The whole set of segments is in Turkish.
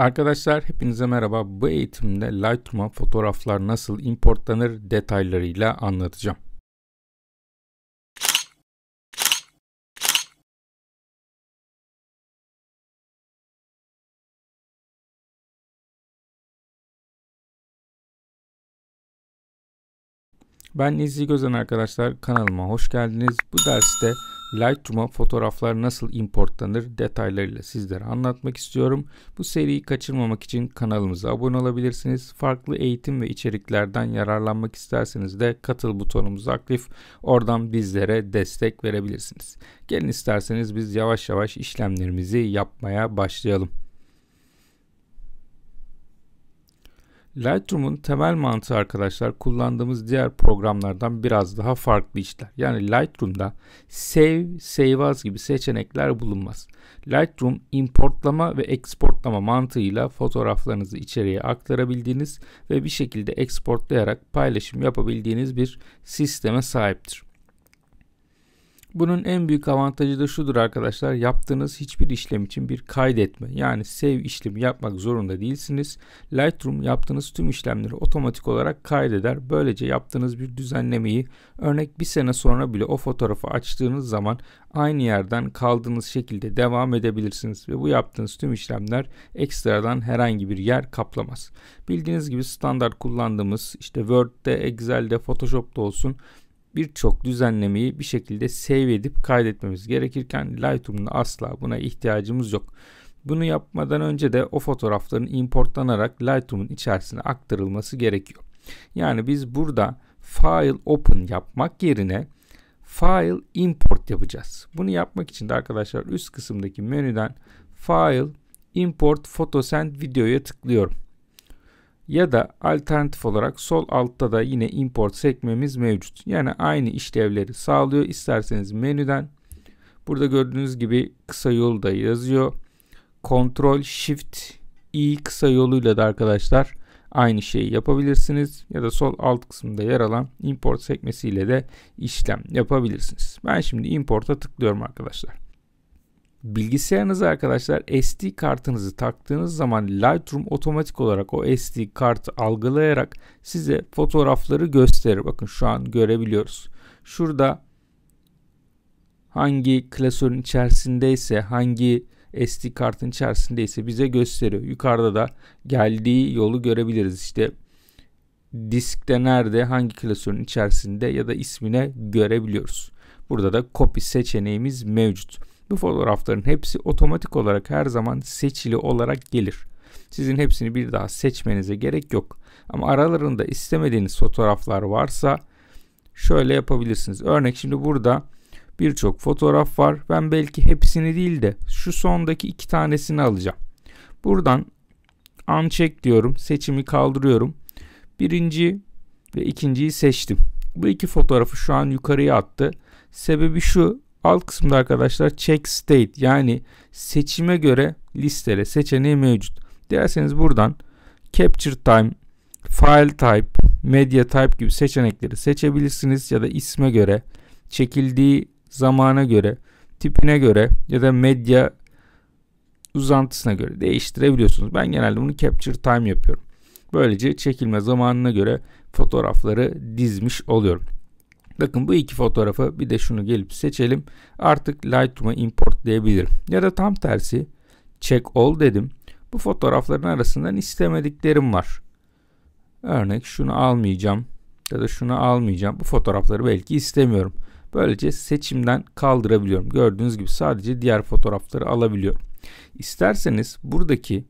Arkadaşlar hepinize merhaba. Bu eğitimde Lightroom'a fotoğraflar nasıl importlanır detaylarıyla anlatacağım. Ben Nezih Gözen arkadaşlar kanalıma hoş geldiniz. Bu derste Lightroom'a fotoğraflar nasıl importlanır detaylarıyla sizlere anlatmak istiyorum. Bu seriyi kaçırmamak için kanalımıza abone olabilirsiniz. Farklı eğitim ve içeriklerden yararlanmak isterseniz de katıl butonumuz aktif. Oradan bizlere destek verebilirsiniz. Gelin isterseniz biz yavaş yavaş işlemlerimizi yapmaya başlayalım. Lightroom'un temel mantığı arkadaşlar kullandığımız diğer programlardan biraz daha farklı işler. Yani Lightroom'da save, save as gibi seçenekler bulunmaz. Lightroom importlama ve exportlama mantığıyla fotoğraflarınızı içeriye aktarabildiğiniz ve bir şekilde exportlayarak paylaşım yapabildiğiniz bir sisteme sahiptir. Bunun en büyük avantajı da şudur arkadaşlar. Yaptığınız hiçbir işlem için bir kaydetme yani save işlemi yapmak zorunda değilsiniz. Lightroom yaptığınız tüm işlemleri otomatik olarak kaydeder. Böylece yaptığınız bir düzenlemeyi örnek bir sene sonra bile o fotoğrafı açtığınız zaman aynı yerden kaldığınız şekilde devam edebilirsiniz. Ve bu yaptığınız tüm işlemler ekstradan herhangi bir yer kaplamaz. Bildiğiniz gibi standart kullandığımız işte Word'de, Excel'de, Photoshop'ta olsun birçok düzenlemeyi bir şekilde save edip kaydetmemiz gerekirken Lightroom'da asla buna ihtiyacımız yok. Bunu yapmadan önce de o fotoğrafların importlanarak Lightroom'un içerisine aktarılması gerekiyor. Yani biz burada file open yapmak yerine file import yapacağız. Bunu yapmak için de arkadaşlar üst kısımdaki menüden file import photosend videoya tıklıyorum ya da alternatif olarak sol altta da yine import sekmemiz mevcut. Yani aynı işlevleri sağlıyor. İsterseniz menüden burada gördüğünüz gibi kısa yolu da yazıyor. Ctrl Shift i kısa yoluyla da arkadaşlar aynı şeyi yapabilirsiniz ya da sol alt kısımda yer alan import sekmesiyle de işlem yapabilirsiniz. Ben şimdi import'a tıklıyorum arkadaşlar. Bilgisayarınıza arkadaşlar SD kartınızı taktığınız zaman Lightroom otomatik olarak o SD kartı algılayarak size fotoğrafları gösterir. Bakın şu an görebiliyoruz. Şurada hangi klasörün içerisindeyse, hangi SD kartın içerisindeyse bize gösteriyor. Yukarıda da geldiği yolu görebiliriz. İşte diskte nerede, hangi klasörün içerisinde ya da ismine görebiliyoruz. Burada da copy seçeneğimiz mevcut. Bu fotoğrafların hepsi otomatik olarak her zaman seçili olarak gelir. Sizin hepsini bir daha seçmenize gerek yok. Ama aralarında istemediğiniz fotoğraflar varsa şöyle yapabilirsiniz. Örnek şimdi burada birçok fotoğraf var. Ben belki hepsini değil de şu sondaki iki tanesini alacağım. Buradan uncheck diyorum. Seçimi kaldırıyorum. Birinci ve ikinciyi seçtim. Bu iki fotoğrafı şu an yukarıya attı. Sebebi şu Alt kısımda arkadaşlar check state yani seçime göre listele seçeneği mevcut. Dilerseniz buradan capture time, file type, media type gibi seçenekleri seçebilirsiniz ya da isme göre, çekildiği zamana göre, tipine göre ya da medya uzantısına göre değiştirebiliyorsunuz. Ben genelde bunu capture time yapıyorum. Böylece çekilme zamanına göre fotoğrafları dizmiş oluyorum. Bakın bu iki fotoğrafı bir de şunu gelip seçelim. Artık Lightroom'a import diyebilirim. Ya da tam tersi check all dedim. Bu fotoğrafların arasından istemediklerim var. Örnek şunu almayacağım ya da şunu almayacağım. Bu fotoğrafları belki istemiyorum. Böylece seçimden kaldırabiliyorum. Gördüğünüz gibi sadece diğer fotoğrafları alabiliyorum. İsterseniz buradaki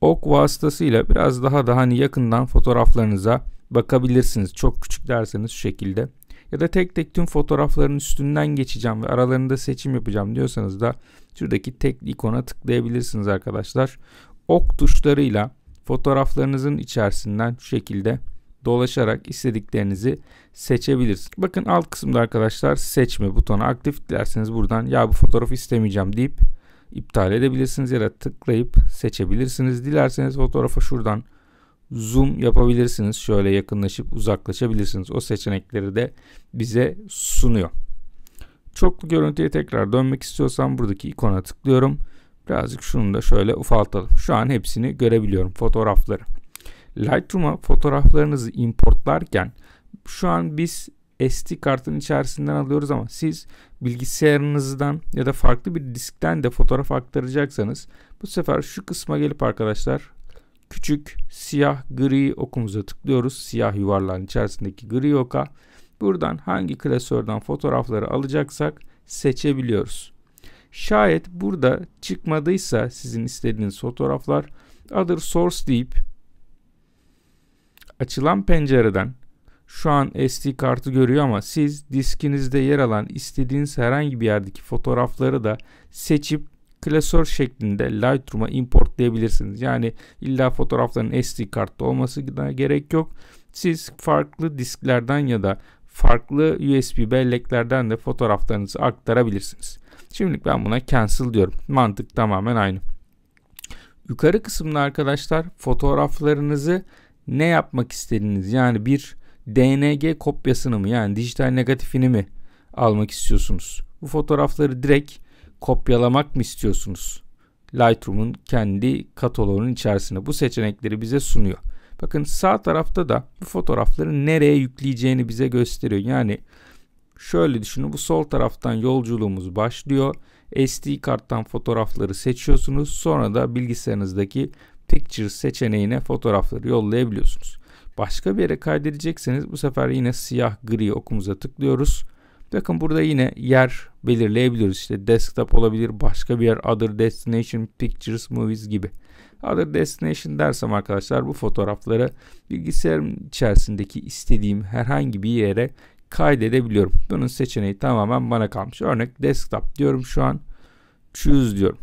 ok vasıtasıyla biraz daha daha hani yakından fotoğraflarınıza bakabilirsiniz. Çok küçük derseniz şu şekilde. Ya da tek tek tüm fotoğrafların üstünden geçeceğim ve aralarında seçim yapacağım diyorsanız da şuradaki tek ikona tıklayabilirsiniz arkadaşlar. Ok tuşlarıyla fotoğraflarınızın içerisinden şu şekilde dolaşarak istediklerinizi seçebilirsiniz. Bakın alt kısımda arkadaşlar seçme butonu aktif dilerseniz buradan ya bu fotoğrafı istemeyeceğim deyip iptal edebilirsiniz ya da tıklayıp seçebilirsiniz. Dilerseniz fotoğrafı şuradan zoom yapabilirsiniz. Şöyle yakınlaşıp uzaklaşabilirsiniz. O seçenekleri de bize sunuyor. Çoklu görüntüye tekrar dönmek istiyorsam buradaki ikona tıklıyorum. Birazcık şunu da şöyle ufaltalım. Şu an hepsini görebiliyorum fotoğrafları. Lightroom'a fotoğraflarınızı importlarken şu an biz SD kartın içerisinden alıyoruz ama siz bilgisayarınızdan ya da farklı bir diskten de fotoğraf aktaracaksanız bu sefer şu kısma gelip arkadaşlar küçük siyah gri okumuza tıklıyoruz. Siyah yuvarlağın içerisindeki gri oka. Buradan hangi klasörden fotoğrafları alacaksak seçebiliyoruz. Şayet burada çıkmadıysa sizin istediğiniz fotoğraflar Other Source deyip açılan pencereden şu an SD kartı görüyor ama siz diskinizde yer alan istediğiniz herhangi bir yerdeki fotoğrafları da seçip klasör şeklinde Lightroom'a importlayabilirsiniz. Yani illa fotoğrafların SD kartta olması gerek yok. Siz farklı disklerden ya da farklı USB belleklerden de fotoğraflarınızı aktarabilirsiniz. Şimdilik ben buna cancel diyorum. Mantık tamamen aynı. Yukarı kısımda arkadaşlar fotoğraflarınızı ne yapmak istediğiniz yani bir DNG kopyasını mı yani dijital negatifini mi almak istiyorsunuz? Bu fotoğrafları direkt kopyalamak mı istiyorsunuz? Lightroom'un kendi kataloğunun içerisine bu seçenekleri bize sunuyor. Bakın sağ tarafta da bu fotoğrafları nereye yükleyeceğini bize gösteriyor. Yani şöyle düşünün bu sol taraftan yolculuğumuz başlıyor. SD karttan fotoğrafları seçiyorsunuz. Sonra da bilgisayarınızdaki Pictures seçeneğine fotoğrafları yollayabiliyorsunuz. Başka bir yere kaydedecekseniz bu sefer yine siyah gri okumuza tıklıyoruz. Bakın burada yine yer belirleyebiliyoruz. İşte desktop olabilir, başka bir yer, other destination, pictures, movies gibi. Other destination dersem arkadaşlar bu fotoğrafları bilgisayarın içerisindeki istediğim herhangi bir yere kaydedebiliyorum. Bunun seçeneği tamamen bana kalmış. Örnek desktop diyorum şu an. Choose diyorum.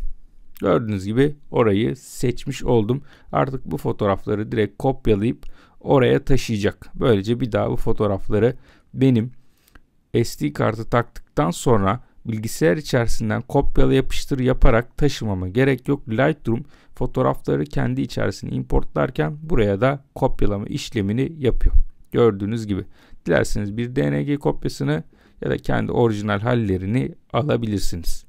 Gördüğünüz gibi orayı seçmiş oldum. Artık bu fotoğrafları direkt kopyalayıp oraya taşıyacak. Böylece bir daha bu fotoğrafları benim SD kartı taktıktan sonra bilgisayar içerisinden kopyala yapıştır yaparak taşımama gerek yok. Lightroom fotoğrafları kendi içerisine importlarken buraya da kopyalama işlemini yapıyor. Gördüğünüz gibi. Dilerseniz bir DNG kopyasını ya da kendi orijinal hallerini alabilirsiniz.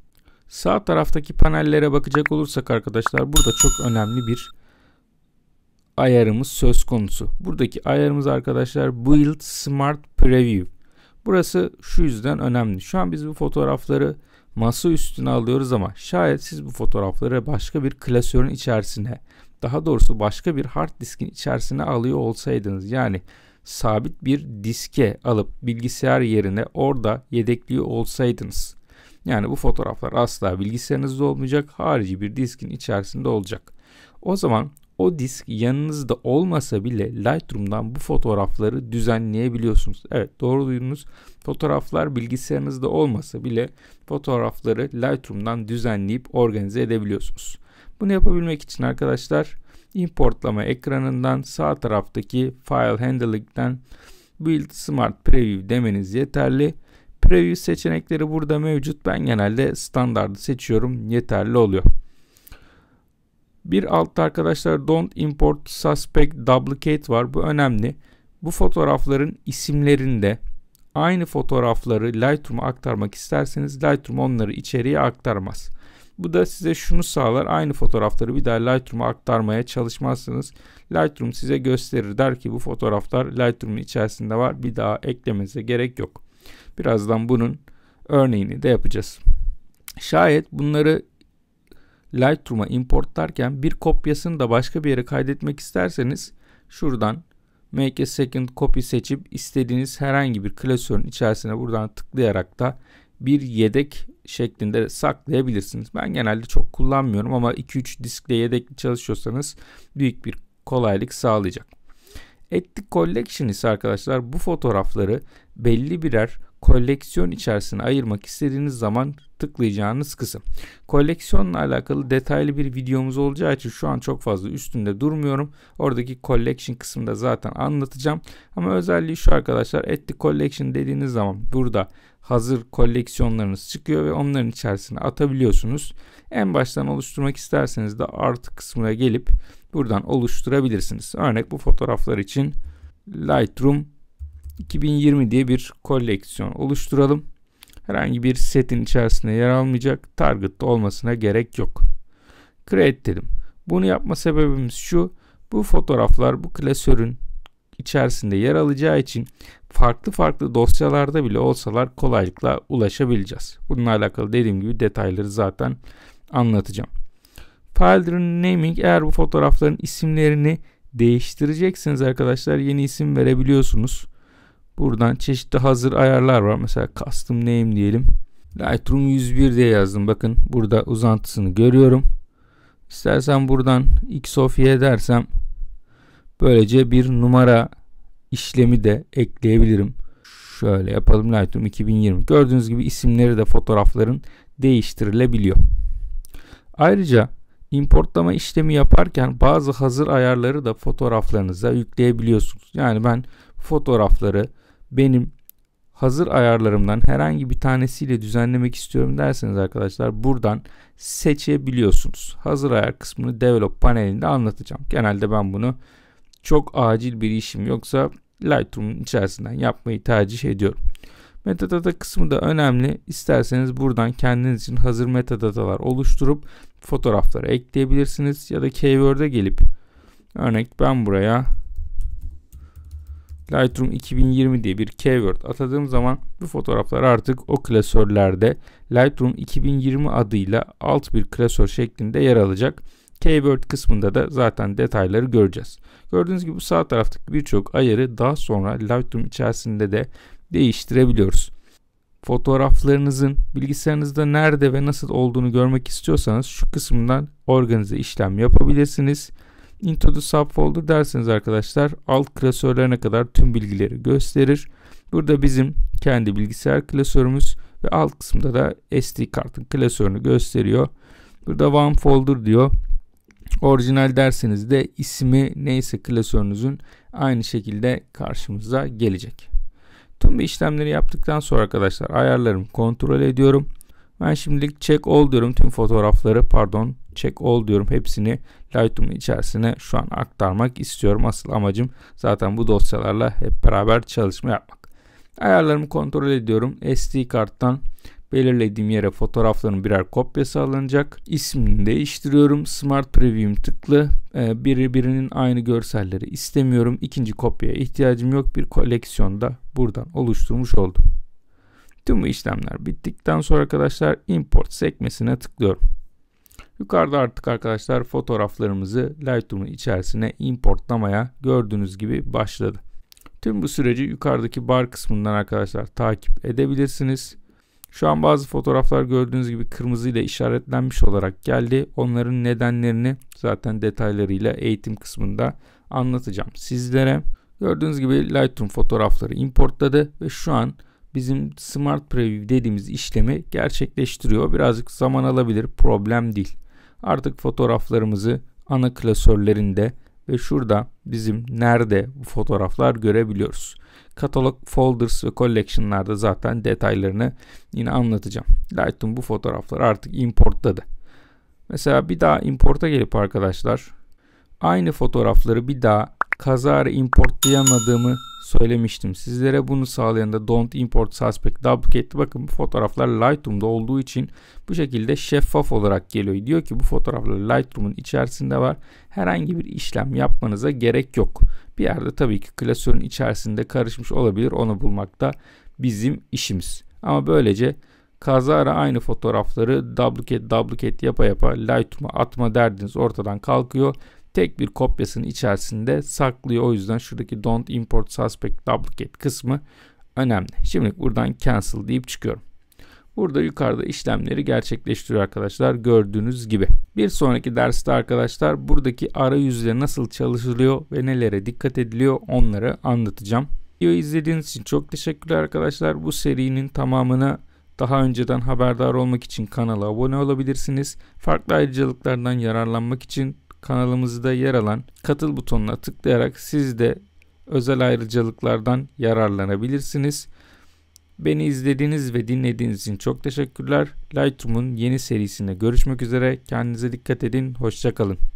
Sağ taraftaki panellere bakacak olursak arkadaşlar burada çok önemli bir ayarımız söz konusu. Buradaki ayarımız arkadaşlar Build Smart Preview. Burası şu yüzden önemli. Şu an biz bu fotoğrafları masa üstüne alıyoruz ama şayet siz bu fotoğrafları başka bir klasörün içerisine daha doğrusu başka bir hard diskin içerisine alıyor olsaydınız yani sabit bir diske alıp bilgisayar yerine orada yedekliyor olsaydınız. Yani bu fotoğraflar asla bilgisayarınızda olmayacak harici bir diskin içerisinde olacak. O zaman o disk yanınızda olmasa bile Lightroom'dan bu fotoğrafları düzenleyebiliyorsunuz. Evet doğru duydunuz. Fotoğraflar bilgisayarınızda olmasa bile fotoğrafları Lightroom'dan düzenleyip organize edebiliyorsunuz. Bunu yapabilmek için arkadaşlar importlama ekranından sağ taraftaki file handling'den build smart preview demeniz yeterli. Preview seçenekleri burada mevcut. Ben genelde standardı seçiyorum. Yeterli oluyor. Bir altta arkadaşlar don't import suspect duplicate var. Bu önemli. Bu fotoğrafların isimlerinde aynı fotoğrafları Lightroom'a aktarmak isterseniz Lightroom onları içeriye aktarmaz. Bu da size şunu sağlar. Aynı fotoğrafları bir daha Lightroom'a aktarmaya çalışmazsınız. Lightroom size gösterir. Der ki bu fotoğraflar Lightroom'un içerisinde var. Bir daha eklemenize gerek yok. Birazdan bunun örneğini de yapacağız. Şayet bunları Lightroom'a importlarken bir kopyasını da başka bir yere kaydetmek isterseniz şuradan Make a Second Copy seçip istediğiniz herhangi bir klasörün içerisine buradan tıklayarak da bir yedek şeklinde saklayabilirsiniz. Ben genelde çok kullanmıyorum ama 2-3 diskle yedekli çalışıyorsanız büyük bir kolaylık sağlayacak. Ethic Collection ise arkadaşlar bu fotoğrafları belli birer koleksiyon içerisine ayırmak istediğiniz zaman tıklayacağınız kısım. Koleksiyonla alakalı detaylı bir videomuz olacağı için şu an çok fazla üstünde durmuyorum. Oradaki collection kısmında zaten anlatacağım. Ama özelliği şu arkadaşlar add the collection dediğiniz zaman burada hazır koleksiyonlarınız çıkıyor ve onların içerisine atabiliyorsunuz. En baştan oluşturmak isterseniz de artı kısmına gelip buradan oluşturabilirsiniz. Örnek bu fotoğraflar için Lightroom 2020 diye bir koleksiyon oluşturalım herhangi bir setin içerisinde yer almayacak target'ta olmasına gerek yok. Create dedim. Bunu yapma sebebimiz şu. Bu fotoğraflar bu klasörün içerisinde yer alacağı için farklı farklı dosyalarda bile olsalar kolaylıkla ulaşabileceğiz. Bununla alakalı dediğim gibi detayları zaten anlatacağım. File Naming eğer bu fotoğrafların isimlerini değiştireceksiniz arkadaşlar yeni isim verebiliyorsunuz. Buradan çeşitli hazır ayarlar var. Mesela custom name diyelim. Lightroom 101 diye yazdım. Bakın burada uzantısını görüyorum. İstersen buradan x of dersem böylece bir numara işlemi de ekleyebilirim. Şöyle yapalım Lightroom 2020. Gördüğünüz gibi isimleri de fotoğrafların değiştirilebiliyor. Ayrıca importlama işlemi yaparken bazı hazır ayarları da fotoğraflarınıza yükleyebiliyorsunuz. Yani ben fotoğrafları benim hazır ayarlarımdan herhangi bir tanesiyle düzenlemek istiyorum derseniz arkadaşlar buradan seçebiliyorsunuz. Hazır ayar kısmını develop panelinde anlatacağım. Genelde ben bunu çok acil bir işim yoksa Lightroom'un içerisinden yapmayı tercih ediyorum. Metadata kısmı da önemli. İsterseniz buradan kendiniz için hazır metadatalar oluşturup fotoğrafları ekleyebilirsiniz ya da keyword'e gelip örnek ben buraya Lightroom 2020 diye bir keyword atadığım zaman bu fotoğraflar artık o klasörlerde Lightroom 2020 adıyla alt bir klasör şeklinde yer alacak. Keyword kısmında da zaten detayları göreceğiz. Gördüğünüz gibi bu sağ taraftaki birçok ayarı daha sonra Lightroom içerisinde de değiştirebiliyoruz. Fotoğraflarınızın bilgisayarınızda nerede ve nasıl olduğunu görmek istiyorsanız şu kısımdan organize işlem yapabilirsiniz. Into the subfolder derseniz arkadaşlar alt klasörlerine kadar tüm bilgileri gösterir. Burada bizim kendi bilgisayar klasörümüz ve alt kısımda da SD kartın klasörünü gösteriyor. Burada one folder diyor. Orijinal derseniz de ismi neyse klasörünüzün aynı şekilde karşımıza gelecek. Tüm işlemleri yaptıktan sonra arkadaşlar ayarlarımı kontrol ediyorum. Ben şimdilik check all diyorum tüm fotoğrafları pardon check all diyorum. Hepsini Lightroom içerisine şu an aktarmak istiyorum. Asıl amacım zaten bu dosyalarla hep beraber çalışma yapmak. Ayarlarımı kontrol ediyorum. SD karttan belirlediğim yere fotoğrafların birer kopyası alınacak. İsmini değiştiriyorum. Smart Preview'im tıklı. Ee, biri birinin aynı görselleri istemiyorum. İkinci kopyaya ihtiyacım yok. Bir koleksiyonda buradan oluşturmuş oldum. Tüm bu işlemler bittikten sonra arkadaşlar import sekmesine tıklıyorum. Yukarıda artık arkadaşlar fotoğraflarımızı Lightroom'un içerisine importlamaya gördüğünüz gibi başladı. Tüm bu süreci yukarıdaki bar kısmından arkadaşlar takip edebilirsiniz. Şu an bazı fotoğraflar gördüğünüz gibi kırmızı ile işaretlenmiş olarak geldi. Onların nedenlerini zaten detaylarıyla eğitim kısmında anlatacağım sizlere. Gördüğünüz gibi Lightroom fotoğrafları importladı ve şu an bizim Smart Preview dediğimiz işlemi gerçekleştiriyor. Birazcık zaman alabilir problem değil. Artık fotoğraflarımızı ana klasörlerinde ve şurada bizim nerede bu fotoğraflar görebiliyoruz. Katalog folders ve collection'larda zaten detaylarını yine anlatacağım. Lightroom bu fotoğrafları artık importladı. Mesela bir daha importa gelip arkadaşlar aynı fotoğrafları bir daha kazara importlayamadığımı söylemiştim. Sizlere bunu sağlayan da don't import suspect duplicate. Bakın bu fotoğraflar Lightroom'da olduğu için bu şekilde şeffaf olarak geliyor. Diyor ki bu fotoğraflar Lightroom'un içerisinde var. Herhangi bir işlem yapmanıza gerek yok. Bir yerde tabii ki klasörün içerisinde karışmış olabilir. Onu bulmak da bizim işimiz. Ama böylece kazara aynı fotoğrafları duplicate duplicate yapa yapa Lightroom'a atma derdiniz ortadan kalkıyor tek bir kopyasının içerisinde saklıyor. O yüzden şuradaki don't import suspect duplicate kısmı önemli. Şimdi buradan cancel deyip çıkıyorum. Burada yukarıda işlemleri gerçekleştiriyor arkadaşlar gördüğünüz gibi. Bir sonraki derste arkadaşlar buradaki arayüzle nasıl çalışılıyor ve nelere dikkat ediliyor onları anlatacağım. Videoyu izlediğiniz için çok teşekkürler arkadaşlar. Bu serinin tamamına daha önceden haberdar olmak için kanala abone olabilirsiniz. Farklı ayrıcalıklardan yararlanmak için kanalımızda yer alan katıl butonuna tıklayarak siz de özel ayrıcalıklardan yararlanabilirsiniz. Beni izlediğiniz ve dinlediğiniz için çok teşekkürler. Lightroom'un yeni serisinde görüşmek üzere. Kendinize dikkat edin. Hoşçakalın.